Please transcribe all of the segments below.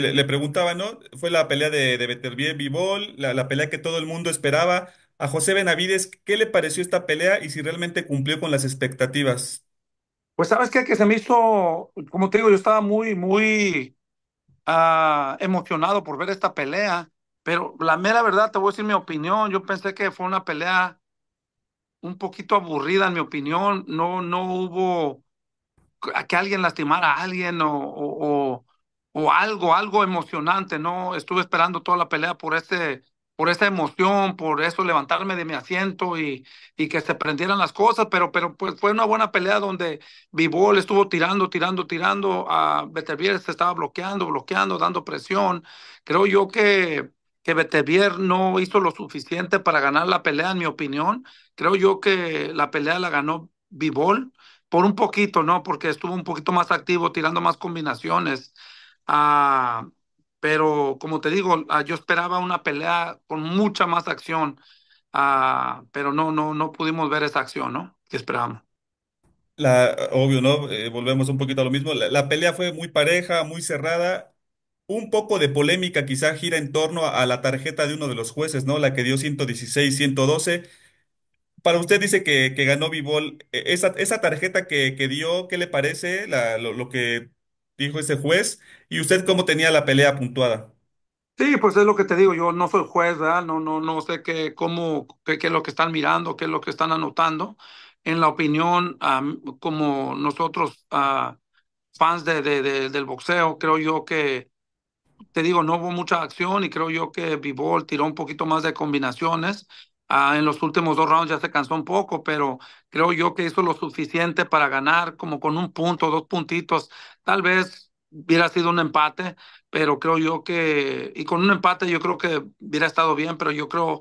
le, preguntaba, ¿no? Fue la pelea de, de Beterbiev Bivol, la, pelea que todo el mundo esperaba. A José Benavides, ¿qué le pareció esta pelea y si realmente cumplió con las expectativas? Pues sabes qué, que se me hizo, como te digo, yo estaba muy, muy ah, emocionado por ver esta pelea, pero la mera verdad, te voy a decir mi opinión, yo pensé que fue una pelea un poquito aburrida en mi opinión, no, no hubo que alguien lastimara a alguien o, o algo, algo emocionante, ¿no? Estuve esperando toda la pelea por este, por esta emoción, por eso levantarme de mi asiento y, y que se prendieran las cosas, pero, pero pues fue una buena pelea donde Bibol estuvo tirando, tirando, tirando, a Betevier se estaba bloqueando, bloqueando, dando presión. Creo yo que, que Betevier no hizo lo suficiente para ganar la pelea, en mi opinión. Creo yo que la pelea la ganó Bibol por un poquito, ¿no? Porque estuvo un poquito más activo, tirando más combinaciones. Ah, pero como te digo, ah, yo esperaba una pelea con mucha más acción, ah, pero no, no, no pudimos ver esa acción, ¿no? Que esperábamos. La, obvio, ¿no? Eh, volvemos un poquito a lo mismo. La, pelea fue muy pareja, muy cerrada. Un poco de polémica quizá gira en torno a, la tarjeta de uno de los jueces, ¿no? La que dio 116, 112. Para usted dice que, que ganó Bivol. E, esa, esa tarjeta que, que dio, ¿qué le parece? lo que dijo ese juez. ¿Y usted cómo tenía la pelea puntuada? Sí, pues es lo que te digo, yo no soy juez, No, no, no sé qué, cómo, qué, qué es lo que están mirando, qué es lo que están anotando. En la opinión, como nosotros, ah, fans de, del boxeo, creo yo que, te digo, no hubo mucha acción y creo yo que B-Ball tiró un poquito más de combinaciones Ah, en los últimos dos rounds ya se cansó un poco, pero creo yo que hizo lo suficiente para ganar, como con un punto, dos puntitos. Tal vez hubiera sido un empate, pero creo yo que, y con un empate yo creo que hubiera estado bien, pero yo creo,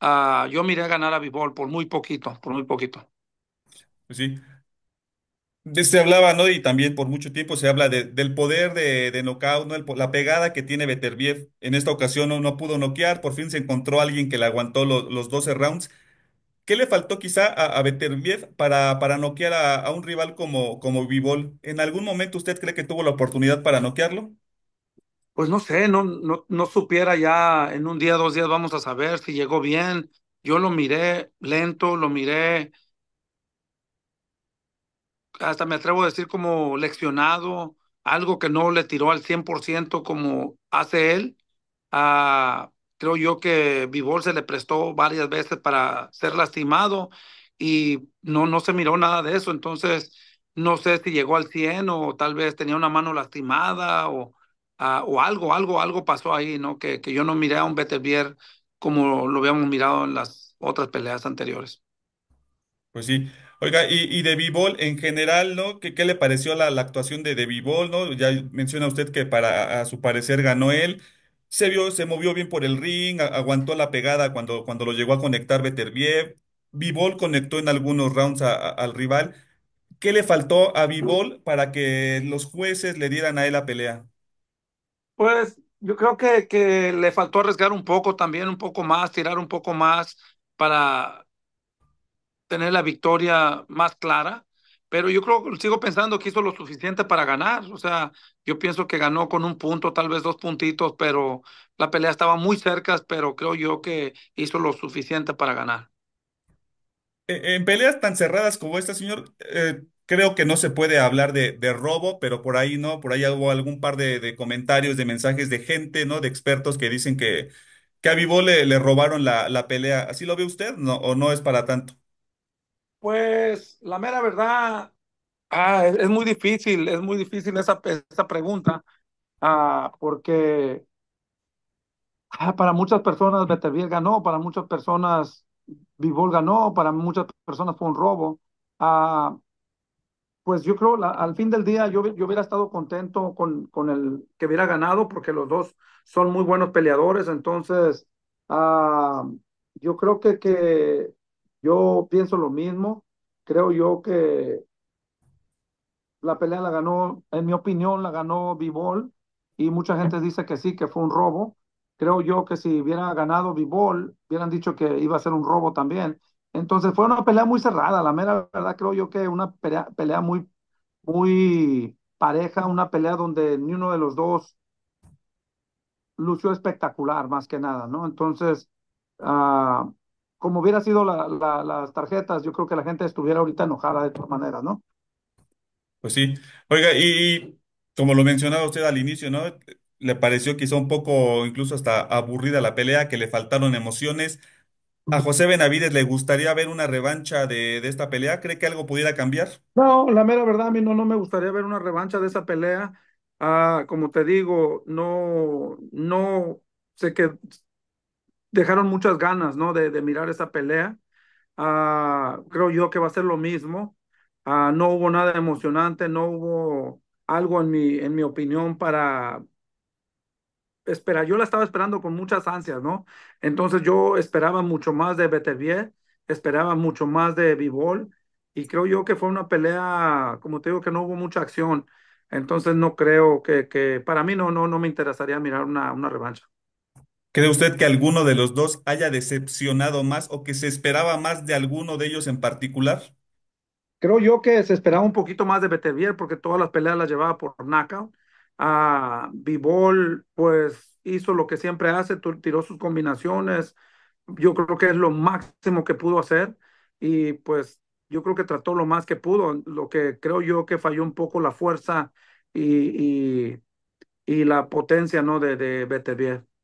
uh, yo miré a ganar a Bivol por muy poquito, por muy poquito. Sí, se este hablaba, ¿no? Y también por mucho tiempo se habla de- del poder de, de knockout, ¿no? la pegada que tiene Beterbiev. En esta ocasión no, no pudo noquear, por fin se encontró alguien que le aguantó los 12 rounds. ¿Qué le faltó quizá a, a para, para noquear a, un rival como, como Bivol? ¿En algún momento usted cree que tuvo la oportunidad para noquearlo? Pues no sé, no, no, no supiera ya en un día, dos días vamos a saber si llegó bien. Yo lo miré lento, lo miré hasta me atrevo a decir como leccionado, algo que no le tiró al 100% como hace él. Ah, creo yo que Vivol se le prestó varias veces para ser lastimado y no, no se miró nada de eso. Entonces, no sé si llegó al 100 o tal vez tenía una mano lastimada o, ah, o algo, algo, algo pasó ahí, ¿no? Que, que yo no miré a un Betelvier como lo habíamos mirado en las otras peleas anteriores. Pues sí, Oiga, y, y de Bibol en general, ¿no? ¿Qué, qué le pareció la, la actuación de, de Bibol, ¿no? Ya menciona usted que para a su parecer ganó él. Se vio, se movió bien por el ring, aguantó la pegada cuando, cuando lo llegó a conectar Beterbiev. Bivol conectó en algunos rounds al rival. ¿Qué le faltó a B-Ball para que los jueces le dieran a él la pelea? Pues yo creo que, que le faltó arriesgar un poco también, un poco más, tirar un poco más para tener la victoria más clara, pero yo creo sigo pensando que hizo lo suficiente para ganar. O sea, yo pienso que ganó con un punto, tal vez dos puntitos, pero la pelea estaba muy cerca, pero creo yo que hizo lo suficiente para ganar. En peleas tan cerradas como esta, señor, eh, creo que no se puede hablar de, robo, pero por ahí no, por ahí hubo algún par de, comentarios, de mensajes de gente, ¿no? De expertos que dicen que, que a vivo le, robaron la, pelea. ¿Así lo ve usted? No, ¿O no es para tanto? Pues la mera verdad, ah, es, muy difícil, es muy difícil esa, esa pregunta, ah, porque ah, para muchas personas Beteviel ganó, para muchas personas Vivol ganó, para muchas personas fue un robo. Ah, pues yo creo, al fin del día, yo, yo hubiera estado contento con, con el que hubiera ganado, porque los dos son muy buenos peleadores, entonces ah, yo creo que, que yo pienso lo mismo. Creo yo que la pelea la ganó, en mi opinión, la ganó vivol y mucha gente dice que sí, que fue un robo. Creo yo que si hubiera ganado vivol hubieran dicho que iba a ser un robo también. Entonces fue una pelea muy cerrada, la mera verdad creo yo que una pelea, muy, muy pareja, una pelea donde ni uno de los dos lució espectacular más que nada, ¿no? Entonces, ah, como hubiera sido las tarjetas, yo creo que la gente estuviera ahorita enojada de todas maneras, ¿no? Pues sí. Oiga, y como lo mencionaba usted al inicio, ¿no? Le pareció quizá un poco, incluso hasta aburrida la pelea, que le faltaron emociones. ¿A José Benavides le gustaría ver una revancha de, esta pelea? ¿Cree que algo pudiera cambiar? No, la mera verdad, a mí no, no me gustaría ver una revancha de esa pelea. Ah, como te digo, no, no sé qué dejaron muchas ganas, ¿no? De, de mirar esa pelea. Ah, creo yo que va a ser lo mismo. Ah, no hubo nada emocionante, no hubo algo en mi, en mi opinión para esperar. Yo la estaba esperando con muchas ansias, ¿no? Entonces yo esperaba mucho más de Betevier, esperaba mucho más de Vivol y creo yo que fue una pelea, como te digo, que no hubo mucha acción. Entonces no creo que, que para mí no, no, no me interesaría mirar una, una revancha. ¿Cree usted que alguno de los dos haya decepcionado más o que se esperaba más de alguno de ellos en particular? Creo yo que se esperaba un poquito más de Betevier porque todas las peleas las llevaba por knockout. a ah, Bivol, pues hizo lo que siempre hace, tiró sus combinaciones. Yo creo que es lo máximo que pudo hacer y pues yo creo que trató lo más que pudo. Lo que creo yo que falló un poco la fuerza y, y, la potencia ¿no? de, de Betevier.